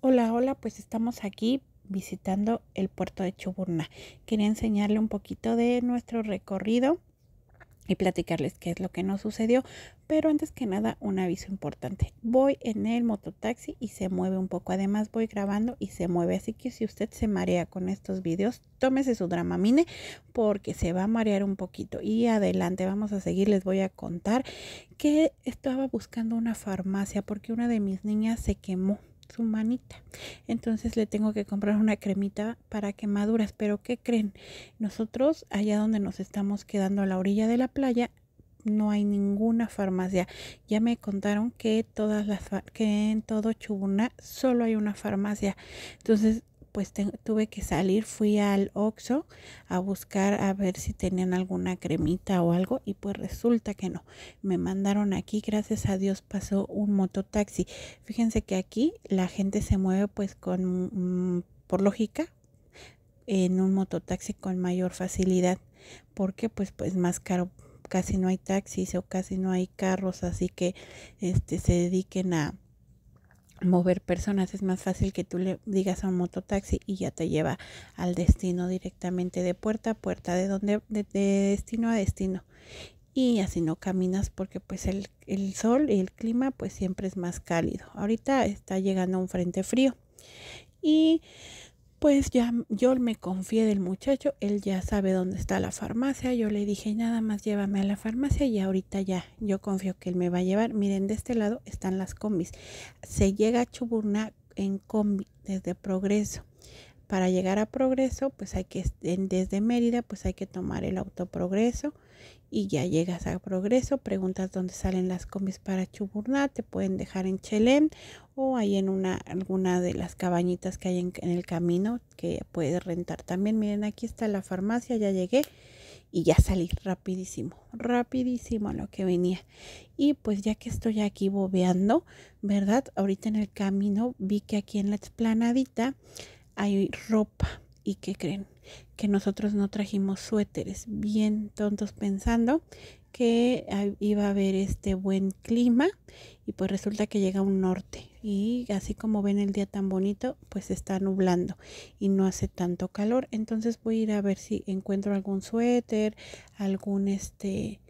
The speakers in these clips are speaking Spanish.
Hola, hola, pues estamos aquí visitando el puerto de Chuburna. Quería enseñarle un poquito de nuestro recorrido y platicarles qué es lo que nos sucedió, pero antes que nada un aviso importante. Voy en el mototaxi y se mueve un poco, además voy grabando y se mueve, así que si usted se marea con estos videos, tómese su dramamine porque se va a marear un poquito. Y adelante, vamos a seguir, les voy a contar que estaba buscando una farmacia porque una de mis niñas se quemó su manita. Entonces le tengo que comprar una cremita para quemaduras. Pero ¿qué creen? Nosotros allá donde nos estamos quedando a la orilla de la playa no hay ninguna farmacia. Ya me contaron que todas las que en todo Chubuna solo hay una farmacia. Entonces pues tuve que salir, fui al Oxxo a buscar a ver si tenían alguna cremita o algo y pues resulta que no. Me mandaron aquí, gracias a Dios pasó un mototaxi. Fíjense que aquí la gente se mueve pues con, mm, por lógica, en un mototaxi con mayor facilidad. porque Pues pues más caro casi no hay taxis o casi no hay carros, así que este se dediquen a mover personas. Es más fácil que tú le digas a un mototaxi y ya te lleva al destino directamente de puerta a puerta, de donde de, destino a destino. Y así no caminas porque pues el, el sol y el clima pues siempre es más cálido. Ahorita está llegando un frente frío. Y pues ya yo me confié del muchacho, él ya sabe dónde está la farmacia, yo le dije nada más llévame a la farmacia y ahorita ya, yo confío que él me va a llevar. Miren, de este lado están las combis. Se llega a Chuburná en combi desde Progreso para llegar a Progreso, pues hay que, desde Mérida, pues hay que tomar el autoprogreso y ya llegas a Progreso, preguntas dónde salen las combis para Chuburná, te pueden dejar en Chelem o ahí en una, alguna de las cabañitas que hay en, el camino que puedes rentar también. Miren, aquí está la farmacia, ya llegué y ya salí rapidísimo, rapidísimo a lo que venía. Y pues ya que estoy aquí bobeando, ¿verdad? Ahorita en el camino vi que aquí en la explanadita hay ropa. ¿Y que creen? Que nosotros no trajimos suéteres, bien tontos pensando que iba a haber este buen clima y pues resulta que llega un norte y así como ven el día tan bonito pues está nublando y no hace tanto calor entonces voy a ir a ver si encuentro algún suéter algún este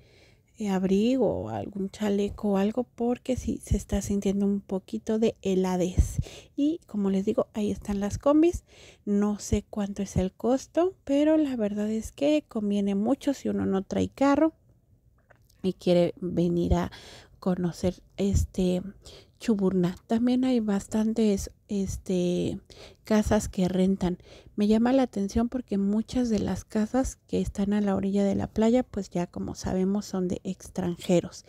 eh, abrigo o algún chaleco o algo porque si se está sintiendo un poquito de heladez y como les digo ahí están las combis no sé cuánto es el costo pero la verdad es que conviene mucho si uno no trae carro y quiere venir a conocer este Chuburna. También hay bastantes este, casas que rentan. Me llama la atención porque muchas de las casas que están a la orilla de la playa, pues ya como sabemos son de extranjeros.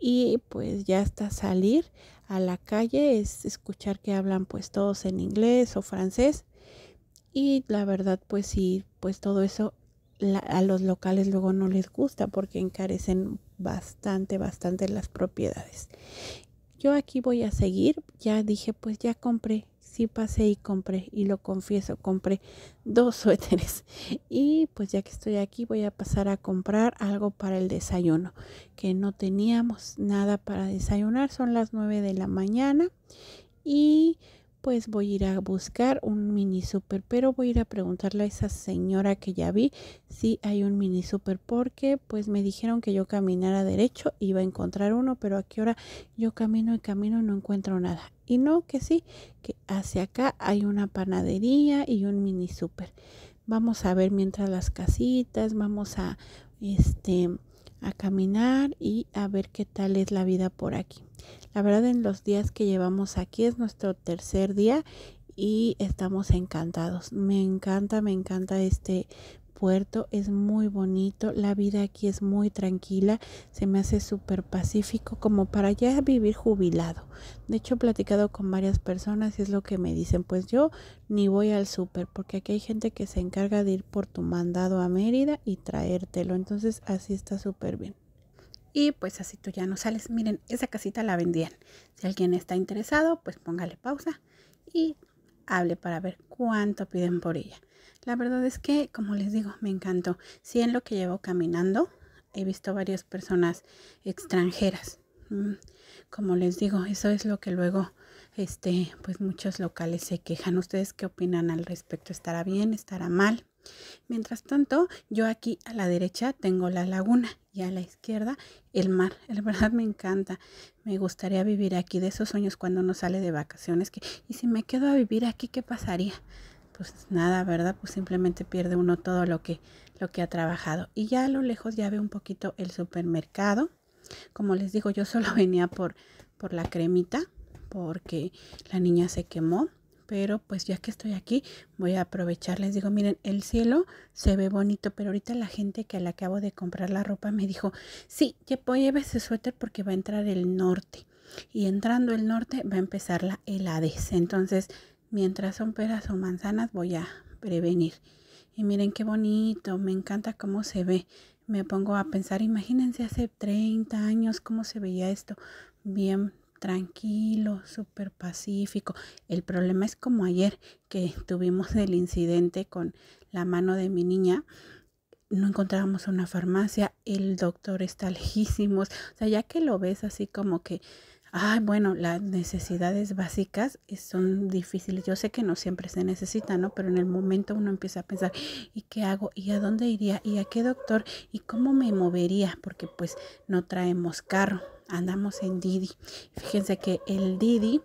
Y pues ya hasta salir a la calle es escuchar que hablan pues todos en inglés o francés. Y la verdad pues sí, pues todo eso a los locales luego no les gusta porque encarecen bastante, bastante las propiedades yo aquí voy a seguir, ya dije, pues ya compré, sí pasé y compré, y lo confieso, compré dos suéteres. Y pues ya que estoy aquí, voy a pasar a comprar algo para el desayuno, que no teníamos nada para desayunar, son las 9 de la mañana. Y pues voy a ir a buscar un mini super pero voy a ir a preguntarle a esa señora que ya vi si hay un mini super porque pues me dijeron que yo caminara derecho iba a encontrar uno pero a qué hora yo camino y camino y no encuentro nada y no que sí que hacia acá hay una panadería y un mini super vamos a ver mientras las casitas vamos a este a caminar y a ver qué tal es la vida por aquí. La verdad en los días que llevamos aquí es nuestro tercer día y estamos encantados. Me encanta, me encanta este puerto es muy bonito, la vida aquí es muy tranquila, se me hace súper pacífico como para ya vivir jubilado. De hecho, he platicado con varias personas y es lo que me dicen, pues yo ni voy al súper porque aquí hay gente que se encarga de ir por tu mandado a Mérida y traértelo, entonces así está súper bien y pues así tú ya no sales. Miren, esa casita la vendían. Si alguien está interesado, pues póngale pausa y hable para ver cuánto piden por ella. La verdad es que, como les digo, me encantó. Si en lo que llevo caminando, he visto varias personas extranjeras. Mm, como les digo, eso es lo que luego, este, pues muchos locales se quejan. ¿Ustedes qué opinan al respecto? ¿Estará bien? ¿Estará mal? Mientras tanto, yo aquí a la derecha tengo la laguna y a la izquierda el mar. La verdad me encanta. Me gustaría vivir aquí de esos sueños cuando uno sale de vacaciones. y si me quedo a vivir aquí, ¿qué pasaría? Pues nada, ¿verdad? Pues simplemente pierde uno todo lo que, lo que ha trabajado. Y ya a lo lejos ya ve un poquito el supermercado. Como les digo, yo solo venía por, por la cremita porque la niña se quemó pero pues ya que estoy aquí voy a aprovechar. Les digo, miren, el cielo se ve bonito, pero ahorita la gente que le acabo de comprar la ropa me dijo, sí, que lleve ese suéter porque va a entrar el norte. Y entrando el norte va a empezar la heladez. Entonces, mientras son peras o manzanas, voy a prevenir. Y miren qué bonito, me encanta cómo se ve. Me pongo a pensar, imagínense hace 30 años cómo se veía esto. Bien tranquilo, súper pacífico. El problema es como ayer que tuvimos el incidente con la mano de mi niña. No encontrábamos una farmacia, el doctor está lejísimos. O sea, ya que lo ves así como que, ay, bueno, las necesidades básicas son difíciles. Yo sé que no siempre se necesitan, ¿no? Pero en el momento uno empieza a pensar, ¿y qué hago? ¿Y a dónde iría? ¿Y a qué doctor? ¿Y cómo me movería? Porque pues no traemos carro andamos en Didi. Fíjense que el Didi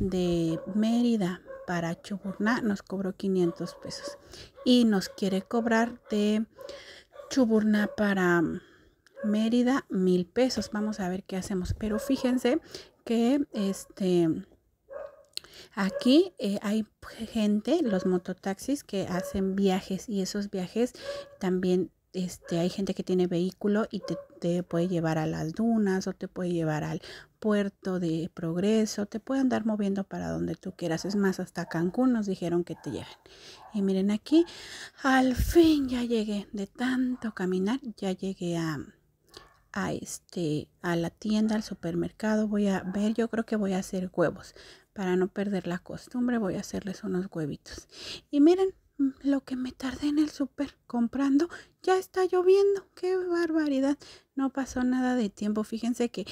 de Mérida para Chuburná nos cobró 500 pesos y nos quiere cobrar de Chuburná para Mérida mil pesos. Vamos a ver qué hacemos. Pero fíjense que este Aquí eh, hay gente, los mototaxis, que hacen viajes y esos viajes también este, hay gente que tiene vehículo y te, te, puede llevar a las dunas o te puede llevar al puerto de progreso, te puede andar moviendo para donde tú quieras. Es más, hasta Cancún nos dijeron que te lleven. Y miren aquí, al fin ya llegué de tanto caminar, ya llegué a, este, a la tienda, al supermercado. Voy a ver, yo creo que voy a hacer huevos. Para no perder la costumbre voy a hacerles unos huevitos. Y miren, Mm, lo que me tardé en el súper comprando, ya está lloviendo. ¡Qué barbaridad! No pasó nada de tiempo. Fíjense que,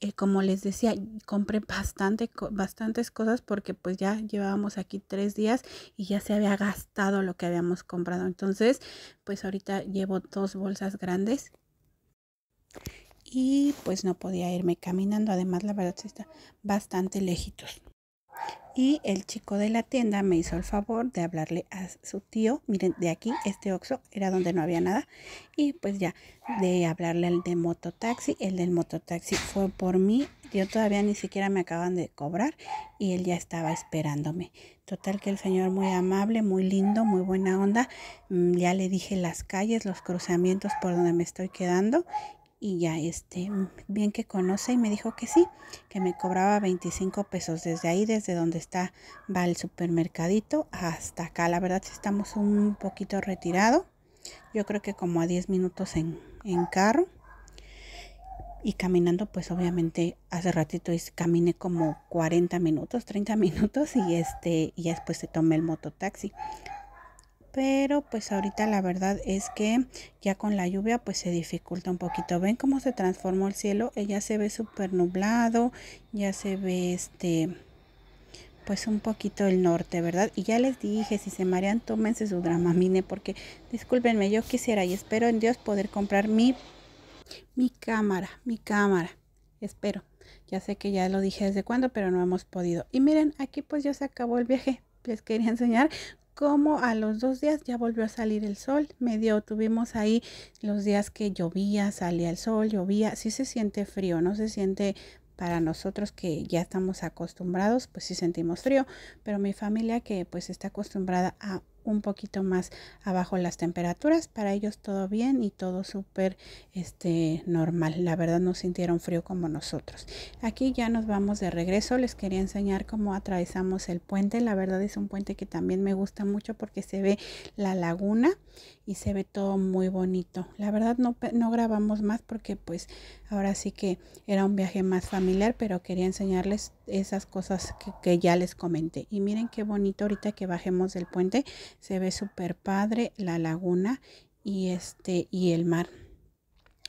eh, como les decía, compré bastante, bastantes cosas porque pues ya llevábamos aquí tres días y ya se había gastado lo que habíamos comprado. Entonces, pues ahorita llevo dos bolsas grandes y pues no podía irme caminando. Además, la verdad está bastante lejitos. Y el chico de la tienda me hizo el favor de hablarle a su tío. Miren, de aquí, este oxo, era donde no había nada. Y pues ya, de hablarle al de mototaxi. El del mototaxi fue por mí. Yo todavía ni siquiera me acaban de cobrar y él ya estaba esperándome. Total que el señor muy amable, muy lindo, muy buena onda. Mm, ya le dije las calles, los cruzamientos por donde me estoy quedando y ya este mm, bien que conoce y me dijo que sí, que me cobraba 25 pesos desde ahí, desde donde está va el supermercadito hasta acá. La verdad estamos un poquito retirado. Yo creo que como a 10 minutos en, carro. Y caminando, pues obviamente hace ratito caminé como 40 minutos, 30 minutos y este y después se tomé el mototaxi pero pues ahorita la verdad es que ya con la lluvia pues se dificulta un poquito. ¿Ven cómo se transformó el cielo? Eh, ya se ve súper nublado, ya se ve este pues un poquito el norte, ¿verdad? Y ya les dije, si se marean, tómense su dramamine porque discúlpenme, yo quisiera y espero en Dios poder comprar mi mi cámara, mi cámara. Espero. Ya sé que ya lo dije desde cuándo, pero no hemos podido. Y miren, aquí pues ya se acabó el viaje les quería enseñar como a los dos días ya volvió a salir el sol, medio tuvimos ahí los días que llovía, salía el sol, llovía, sí se siente frío, no se siente para nosotros que ya estamos acostumbrados, pues sí sentimos frío, pero mi familia que pues está acostumbrada a un poquito más abajo las temperaturas. Para ellos todo bien y todo súper este, normal. La verdad no sintieron frío como nosotros. Aquí ya nos vamos de regreso. Les quería enseñar cómo atravesamos el puente. La verdad es un puente que también me gusta mucho porque se ve la laguna y se ve todo muy bonito. La verdad no, no grabamos más porque pues ahora sí que era un viaje más familiar, pero quería enseñarles esas cosas que, ya les comenté. Y miren qué bonito ahorita que bajemos del puente, se ve súper padre la laguna y este y el mar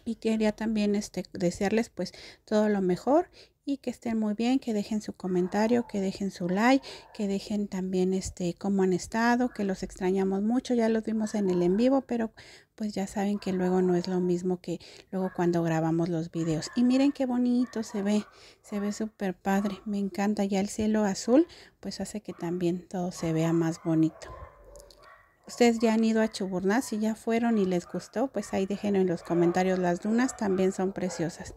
y quería también este desearles pues todo lo mejor y que estén muy bien, que dejen su comentario, que dejen su like, que dejen también este cómo han estado, que los extrañamos mucho, ya los vimos en el en vivo, pero pues ya saben que luego no es lo mismo que luego cuando grabamos los videos. Y miren qué bonito se ve, se ve súper padre, me encanta ya el cielo azul, pues hace que también todo se vea más bonito. Ustedes ya han ido a Chuburná, si ya fueron y les gustó, pues ahí dejen en los comentarios las dunas, también son preciosas.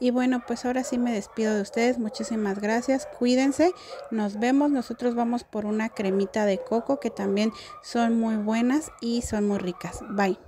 Y bueno, pues ahora sí me despido de ustedes. Muchísimas gracias. Cuídense. Nos vemos. Nosotros vamos por una cremita de coco que también son muy buenas y son muy ricas. Bye.